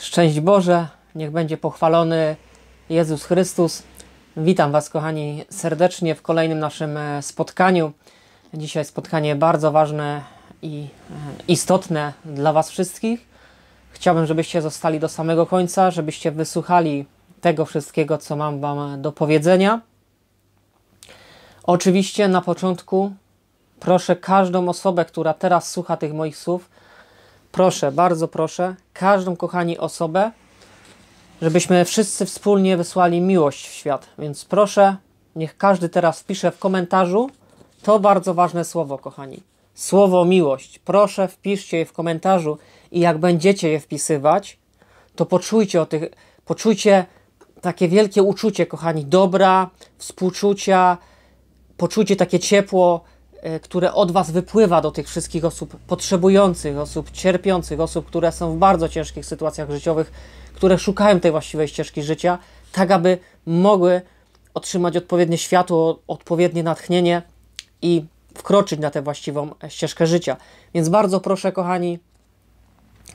Szczęść Boże, niech będzie pochwalony Jezus Chrystus. Witam Was, kochani, serdecznie w kolejnym naszym e, spotkaniu. Dzisiaj spotkanie bardzo ważne i e, istotne dla Was wszystkich. Chciałbym, żebyście zostali do samego końca, żebyście wysłuchali tego wszystkiego, co mam Wam do powiedzenia. Oczywiście na początku proszę każdą osobę, która teraz słucha tych moich słów, proszę, bardzo proszę każdą, kochani, osobę, żebyśmy wszyscy wspólnie wysłali miłość w świat. Więc proszę, niech każdy teraz wpisze w komentarzu to bardzo ważne słowo, kochani. Słowo miłość. Proszę, wpiszcie je w komentarzu i jak będziecie je wpisywać, to poczujcie o tych, poczujcie takie wielkie uczucie, kochani, dobra, współczucia, poczujcie takie ciepło, E, które od Was wypływa do tych wszystkich osób potrzebujących, osób cierpiących, osób, które są w bardzo ciężkich sytuacjach życiowych, które szukają tej właściwej ścieżki życia, tak aby mogły otrzymać odpowiednie światło, odpowiednie natchnienie i wkroczyć na tę właściwą ścieżkę życia. Więc bardzo proszę, kochani,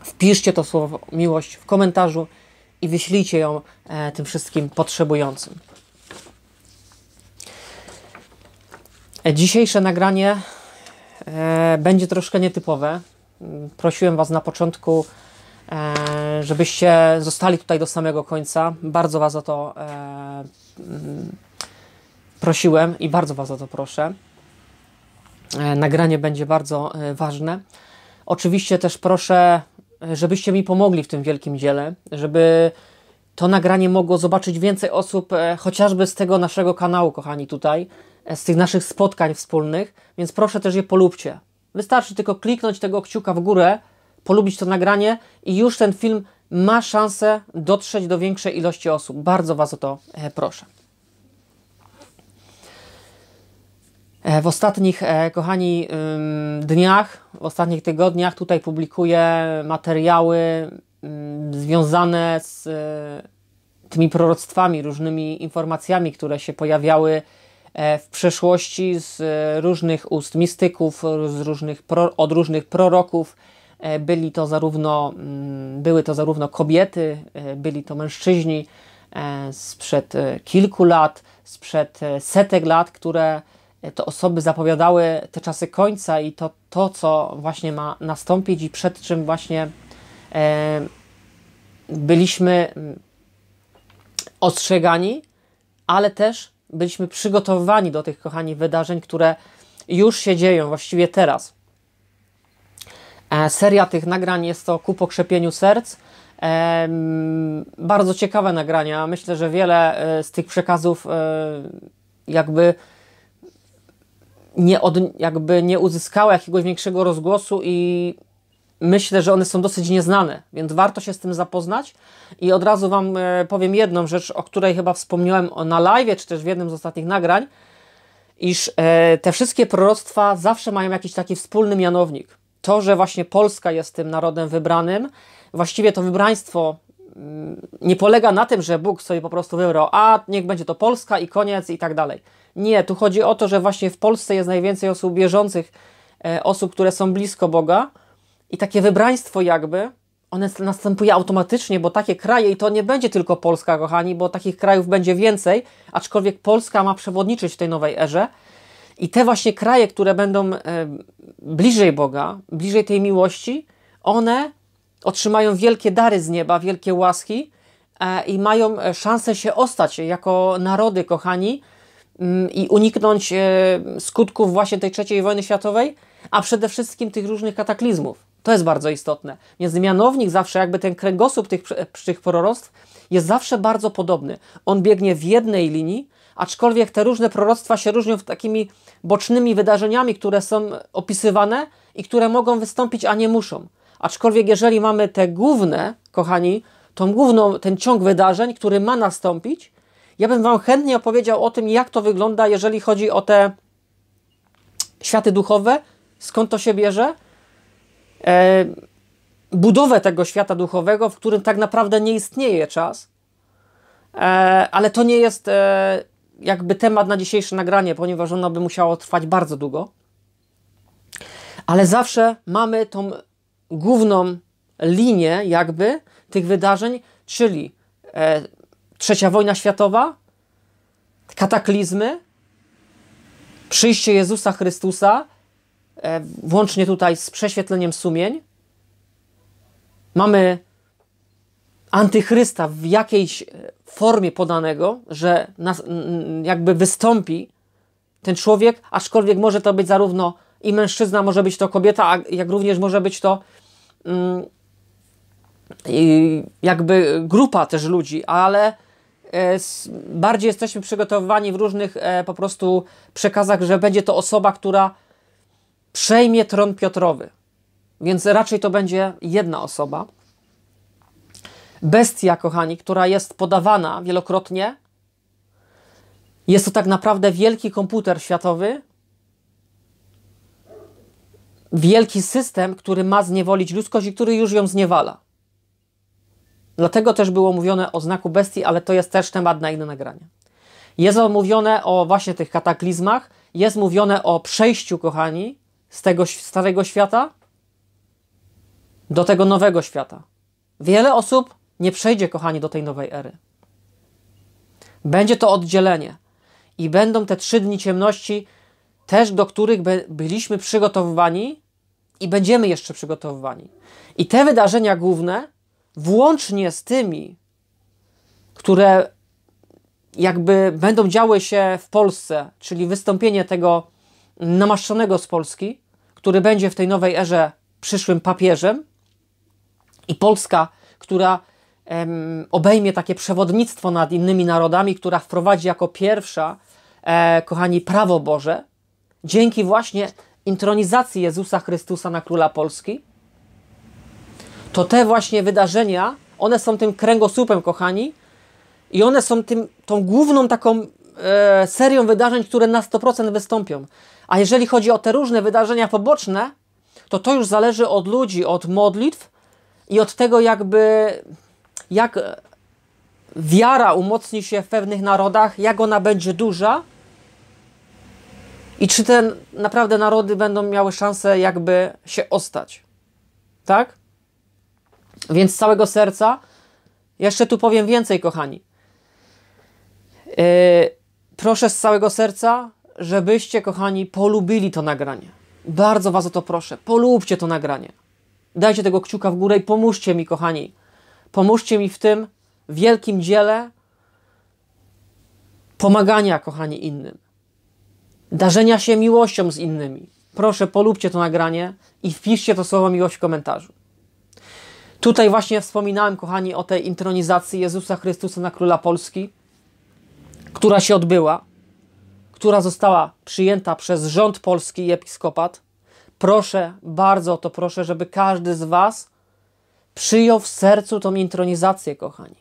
wpiszcie to słowo miłość w komentarzu i wyślijcie ją e, tym wszystkim potrzebującym. E, dzisiejsze nagranie e, będzie troszkę nietypowe. Prosiłem Was na początku, e, żebyście zostali tutaj do samego końca. Bardzo Was o to mm, prosiłem i bardzo Was o to proszę. Nagranie będzie bardzo ważne. Oczywiście też proszę, żebyście mi pomogli w tym wielkim dziele, żeby to nagranie mogło zobaczyć więcej osób, chociażby z tego naszego kanału, kochani, tutaj z tych naszych spotkań wspólnych, więc proszę też je polubcie. Wystarczy tylko kliknąć tego kciuka w górę, polubić to nagranie i już ten film ma szansę dotrzeć do większej ilości osób. Bardzo Was o to e, proszę. E, w ostatnich, e, kochani, dniach, w ostatnich tygodniach tutaj publikuję materiały związane z tymi proroctwami, różnymi informacjami, które się pojawiały E, w przeszłości z e, różnych ust mistyków, z różnych pro, od różnych proroków. E, byli to zarówno, mm, były to zarówno kobiety, byli to mężczyźni sprzed kilku lat, sprzed setek lat, które to osoby zapowiadały te czasy końca i to, to co właśnie ma nastąpić i przed czym właśnie byliśmy mm, ostrzegani, ale też byliśmy przygotowani do tych, kochani, wydarzeń, które już się dzieją, właściwie teraz. E, seria tych nagrań jest to ku pokrzepieniu serc. E, mm, bardzo ciekawe nagrania. Myślę, że wiele e, z tych przekazów jakby nie, od, jakby nie uzyskało jakiegoś większego rozgłosu i myślę, że one są dosyć nieznane, więc warto się z tym zapoznać. I od razu Wam e, powiem jedną rzecz, o której chyba wspomniałem na live, czy też w jednym z ostatnich nagrań, iż e, te wszystkie proroctwa zawsze mają jakiś taki wspólny mianownik. To, że właśnie Polska jest tym narodem wybranym, właściwie to wybraństwo mm, nie polega na tym, że Bóg sobie po prostu wybrał, a niech będzie to Polska i koniec i tak dalej. Nie, tu chodzi o to, że właśnie w Polsce jest najwięcej osób bieżących, e, osób, które są blisko Boga, i takie wybraństwo jakby, one następuje automatycznie, bo takie kraje, i to nie będzie tylko Polska, kochani, bo takich krajów będzie więcej, aczkolwiek Polska ma przewodniczyć w tej nowej erze. I te właśnie kraje, które będą e, bliżej Boga, bliżej tej miłości, one otrzymają wielkie dary z nieba, wielkie łaski e, i mają e, szansę się ostać jako narody, kochani, m, mm, i uniknąć e, skutków właśnie tej III wojny światowej, a przede wszystkim tych różnych kataklizmów. To jest bardzo istotne. Więc mianownik zawsze, jakby ten kręgosłup tych, tych proroctw jest zawsze bardzo podobny. On biegnie w jednej linii, aczkolwiek te różne proroctwa się różnią takimi bocznymi wydarzeniami, które są opisywane i które mogą wystąpić, a nie muszą. Aczkolwiek jeżeli mamy te główne, kochani, tą główną, ten ciąg wydarzeń, który ma nastąpić, ja bym Wam chętnie opowiedział o tym, jak to wygląda, jeżeli chodzi o te światy duchowe, skąd to się bierze, E, budowę tego świata duchowego, w którym tak naprawdę nie istnieje czas. E, ale to nie jest e, jakby temat na dzisiejsze nagranie, ponieważ ono by musiało trwać bardzo długo. Ale zawsze mamy tą główną linię jakby tych wydarzeń, czyli trzecia wojna światowa, kataklizmy, przyjście Jezusa Chrystusa, E, włącznie tutaj z prześwietleniem sumień. Mamy antychrysta w jakiejś e, formie podanego, że nas, jakby wystąpi ten człowiek, aczkolwiek może to być zarówno i mężczyzna, może być to kobieta, jak również może być to mm, jakby grupa też ludzi, ale e, bardziej jesteśmy przygotowani w różnych po prostu przekazach, że będzie to osoba, która przejmie tron Piotrowy. Więc raczej to będzie jedna osoba. Bestia, kochani, która jest podawana wielokrotnie, jest to tak naprawdę wielki komputer światowy, wielki system, który ma zniewolić ludzkość i który już ją zniewala. Dlatego też było mówione o znaku bestii, ale to jest też temat na inne nagranie. Jest mówione o właśnie tych kataklizmach, jest mówione o przejściu, kochani, z tego starego świata do tego nowego świata. Wiele osób nie przejdzie, kochani, do tej nowej ery. Będzie to oddzielenie i będą te trzy dni ciemności, też do których byliśmy przygotowywani i będziemy jeszcze przygotowywani. I te wydarzenia główne, włącznie z tymi, które jakby będą działy się w Polsce, czyli wystąpienie tego namaszczonego z Polski, który będzie w tej nowej erze przyszłym papieżem i Polska, która em, obejmie takie przewodnictwo nad innymi narodami, która wprowadzi jako pierwsza, e, kochani, prawo Boże, dzięki właśnie intronizacji Jezusa Chrystusa na króla Polski, to te właśnie wydarzenia, one są tym kręgosłupem, kochani, i one są tym, tą główną taką E, serią wydarzeń, które na 100% wystąpią. A jeżeli chodzi o te różne wydarzenia poboczne, to to już zależy od ludzi, od modlitw i od tego, jakby jak wiara umocni się w pewnych narodach, jak ona będzie duża i czy te naprawdę narody będą miały szansę, jakby się ostać. Tak? Więc z całego serca. Jeszcze tu powiem więcej, kochani. Yy, Proszę z całego serca, żebyście, kochani, polubili to nagranie. Bardzo Was o to proszę. Polubcie to nagranie. Dajcie tego kciuka w górę i pomóżcie mi, kochani. Pomóżcie mi w tym wielkim dziele pomagania, kochani, innym. Darzenia się miłością z innymi. Proszę, polubcie to nagranie i wpiszcie to słowo miłość w komentarzu. Tutaj właśnie wspominałem, kochani, o tej intronizacji Jezusa Chrystusa na Króla Polski która się odbyła, która została przyjęta przez rząd polski i episkopat. Proszę, bardzo o to proszę, żeby każdy z Was przyjął w sercu tą intronizację, kochani.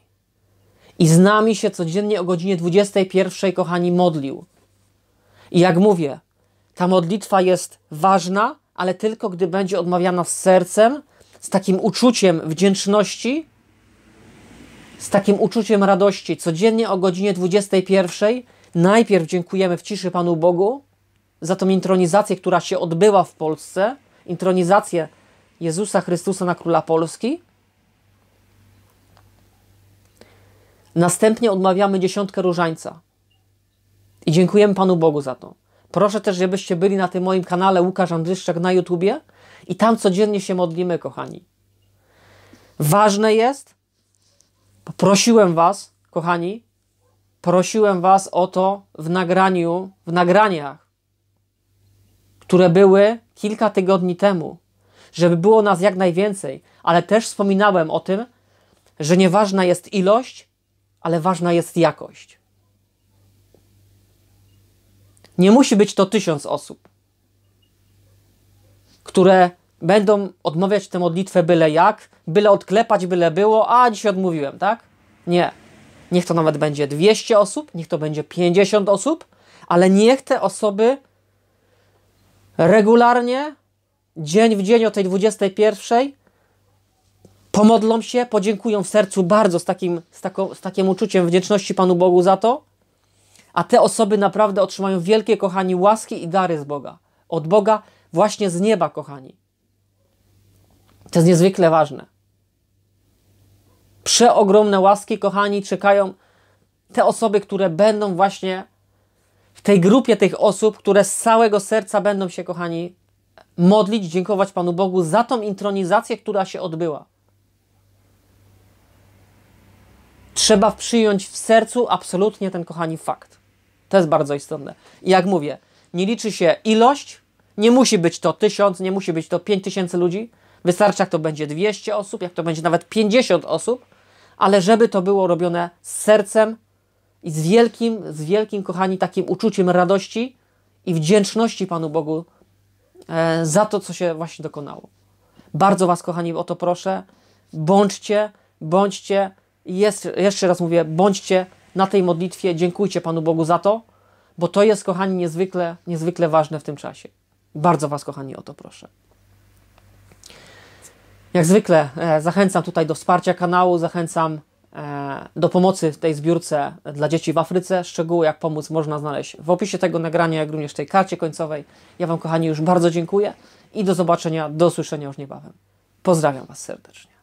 I z nami się codziennie o godzinie 21, kochani, modlił. I jak mówię, ta modlitwa jest ważna, ale tylko gdy będzie odmawiana z sercem, z takim uczuciem wdzięczności z takim uczuciem radości. Codziennie o godzinie 21 najpierw dziękujemy w ciszy Panu Bogu za tą intronizację, która się odbyła w Polsce, intronizację Jezusa Chrystusa na Króla Polski. Następnie odmawiamy dziesiątkę różańca i dziękujemy Panu Bogu za to. Proszę też, żebyście byli na tym moim kanale Łukasz Andryszczak na YouTubie i tam codziennie się modlimy, kochani. Ważne jest, Poprosiłem Was, kochani, prosiłem Was o to w nagraniu, w nagraniach, które były kilka tygodni temu, żeby było nas jak najwięcej, ale też wspominałem o tym, że nieważna jest ilość, ale ważna jest jakość. Nie musi być to tysiąc osób, które będą odmawiać tę modlitwę byle jak, byle odklepać, byle było, a dzisiaj odmówiłem, tak? Nie. Niech to nawet będzie 200 osób, niech to będzie 50 osób, ale niech te osoby regularnie, dzień w dzień o tej 21 pomodlą się, podziękują w sercu bardzo z takim, z, tako, z takim uczuciem wdzięczności Panu Bogu za to, a te osoby naprawdę otrzymają wielkie, kochani, łaski i dary z Boga. Od Boga właśnie z nieba, kochani. To jest niezwykle ważne. Przeogromne łaski, kochani, czekają te osoby, które będą właśnie w tej grupie tych osób, które z całego serca będą się, kochani, modlić, dziękować Panu Bogu za tą intronizację, która się odbyła. Trzeba przyjąć w sercu absolutnie ten, kochani, fakt. To jest bardzo istotne. I jak mówię, nie liczy się ilość, nie musi być to tysiąc, nie musi być to pięć tysięcy ludzi, Wystarczy, jak to będzie 200 osób, jak to będzie nawet 50 osób, ale żeby to było robione z sercem i z wielkim, z wielkim, kochani, takim uczuciem radości i wdzięczności Panu Bogu e, za to, co się właśnie dokonało. Bardzo Was, kochani, o to proszę. Bądźcie, bądźcie, jest, jeszcze raz mówię, bądźcie na tej modlitwie, dziękujcie Panu Bogu za to, bo to jest, kochani, niezwykle, niezwykle ważne w tym czasie. Bardzo Was, kochani, o to proszę. Jak zwykle e, zachęcam tutaj do wsparcia kanału, zachęcam e, do pomocy w tej zbiórce dla dzieci w Afryce. Szczegóły, jak pomóc, można znaleźć w opisie tego nagrania, jak również w tej karcie końcowej. Ja Wam, kochani, już bardzo dziękuję i do zobaczenia, do usłyszenia już niebawem. Pozdrawiam Was serdecznie.